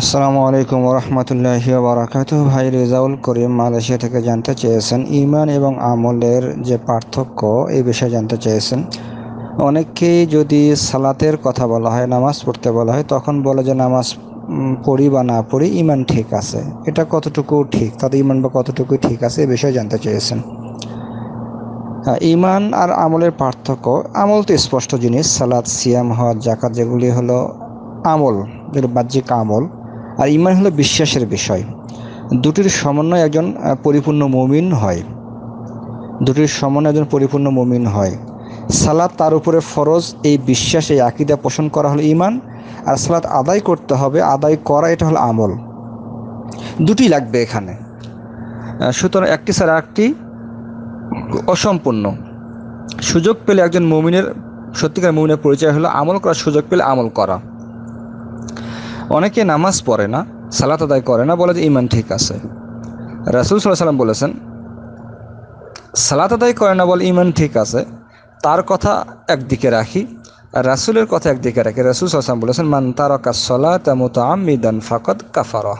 আসসালামু আলাইকুম রহমতুল্লাহি বারাকাত ভাই রেজাউল করিম মালয়েশিয়া থেকে জানতে চেয়েছেন ইমান এবং আমলের যে পার্থক্য এই বিষয়ে জানতে চেয়েছেন অনেককেই যদি সালাতের কথা বলা হয় নামাজ পড়তে বলা হয় তখন বলে যে নামাজ পড়ি বা না পড়ি ইমান ঠিক আছে এটা কতটুকু ঠিক তাদের ইমান বা কতটুকু ঠিক আছে এ বিষয়ে জানতে চেয়েছেন ইমান আর আমলের পার্থক্য আমল তো স্পষ্ট জিনিস সালাদ সিয়াম হওয়ার জাকাত যেগুলি হলো আমল যেগুলো বাহ্যিক আমল আর ইমান হলো বিশ্বাসের বিষয় দুটির সমন্বয় একজন পরিপূর্ণ মমিন হয় দুটির সমন্বয় একজন পরিপূর্ণ মমিন হয় সালাদ তার উপরে ফরজ এই বিশ্বাস এই আকিদা পোষণ করা হলো ইমান আর সালাদ আদায় করতে হবে আদায় করা এটা হলো আমল দুটি লাগবে এখানে সুতরাং একটি ছাড়া একটি অসম্পূর্ণ সুযোগ পেলে একজন মমিনের সত্যিকার মমিনের পরিচয় হলো আমল করার সুযোগ পেলে আমল করা অনেকে নামাজ পড়ে না সালাত আদায় করে না বলে যে ইমান ঠিক আছে রাসুল সাল্লাহ সাল্লাম বলেছেন সালাত আদায় করে না বলে ইমান ঠিক আছে তার কথা একদিকে রাখি আর রাসুলের কথা একদিকে রাখি রাসুল সাল্লাম বলেছেন মান তারকা সলা তেমত ফাকত কাফারা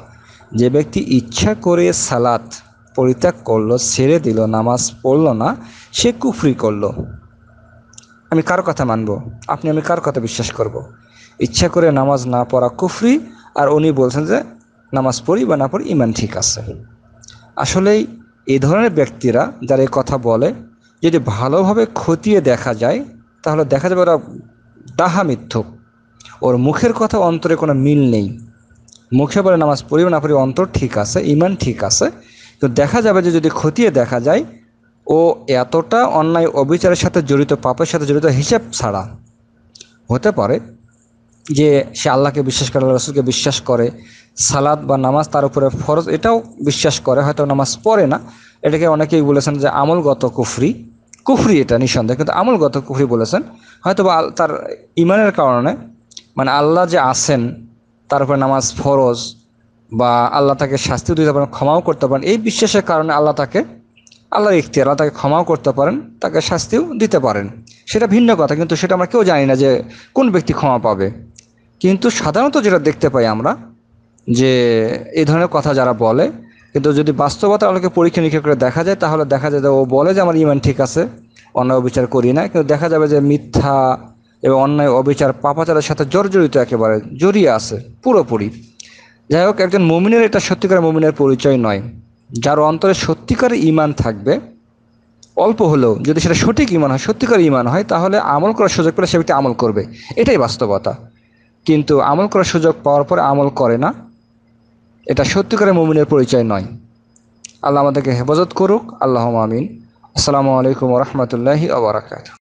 যে ব্যক্তি ইচ্ছা করে সালাত পরিত্যাগ করলো ছেড়ে দিল নামাজ পড়ল না সে কুফরি করলো আমি কার কথা মানব আপনি আমি কার কথা বিশ্বাস করব। ইচ্ছা করে নামাজ না পড়া কুফরি আর উনি বলছেন যে নামাজ পড়ি বা না পড়ি ইমান ঠিক আছে আসলেই এই ধরনের ব্যক্তিরা যারা এই কথা বলে যদি ভালোভাবে খতিয়ে দেখা যায় তাহলে দেখা যাবে ওরা ডাহা মিথ্যুক ওর মুখের কথা অন্তরে কোনো মিল নেই মুখে বলে নামাজ পড়ি না পড়ি অন্তর ঠিক আছে ইমান ঠিক আছে তো দেখা যাবে যে যদি খতিয়ে দেখা যায় ও এতটা অন্যায় অবিচারের সাথে জড়িত পাপের সাথে জড়িত হিসেব ছাড়া হতে পারে যে সে আল্লাহকে বিশ্বাস করে রসুলকে বিশ্বাস করে সালাদ বা নামাজ তার উপরে ফরজ এটাও বিশ্বাস করে হয়তো নামাজ পড়ে না এটাকে অনেকেই বলেছেন যে আমলগত কুফরি কুফরি এটা নিঃসন্দেহ কিন্তু আমলগত কুফরি বলেছেন হয়তো বা তার ইমানের কারণে মানে আল্লাহ যে আছেন তার উপরে নামাজ ফরজ বা আল্লাহ তাকে শাস্তিও দিতে পারেন ক্ষমাও করতে পারেন এই বিশ্বাসের কারণে আল্লাহ তাকে আল্লাহর ইক্তি আল্লাহ তাকে ক্ষমাও করতে পারেন তাকে শাস্তিও দিতে পারেন সেটা ভিন্ন কথা কিন্তু সেটা আমরা কেউ জানি না যে কোন ব্যক্তি ক্ষমা পাবে কিন্তু সাধারণত যেটা দেখতে পাই আমরা যে এই ধরনের কথা যারা বলে কিন্তু যদি বাস্তবতা আলোকে পরীক্ষা নিরীক্ষা করে দেখা যায় তাহলে দেখা যায় যে ও বলে যে আমার ইমান ঠিক আছে অন্যায় অবিচার করি না কিন্তু দেখা যাবে যে মিথ্যা এবং অন্যায় অবিচার পাপাচারের সাথে জর্জরিত একেবারে জড়িয়ে আছে পুরোপুরি যাই হোক একজন মমিনের এটা সত্যিকার মমিনের পরিচয় নয় যার অন্তরে সত্যিকার ইমান থাকবে অল্প হলেও যদি সেটা সঠিক ইমান হয় সত্যিকার ইমান হয় তাহলে আমল করার সুযোগ পেলে সে ব্যক্তি আমল করবে এটাই বাস্তবতা কিন্তু আমল করার সুযোগ পাওয়ার পর আমল করে না এটা সত্যিকারের মমিনের পরিচয় নয় আল্লাহ আমাদেরকে হেফাজত করুক আল্লাহ আমিন আসসালামু আলাইকুম রহমতুল্লাহি আবরাকাত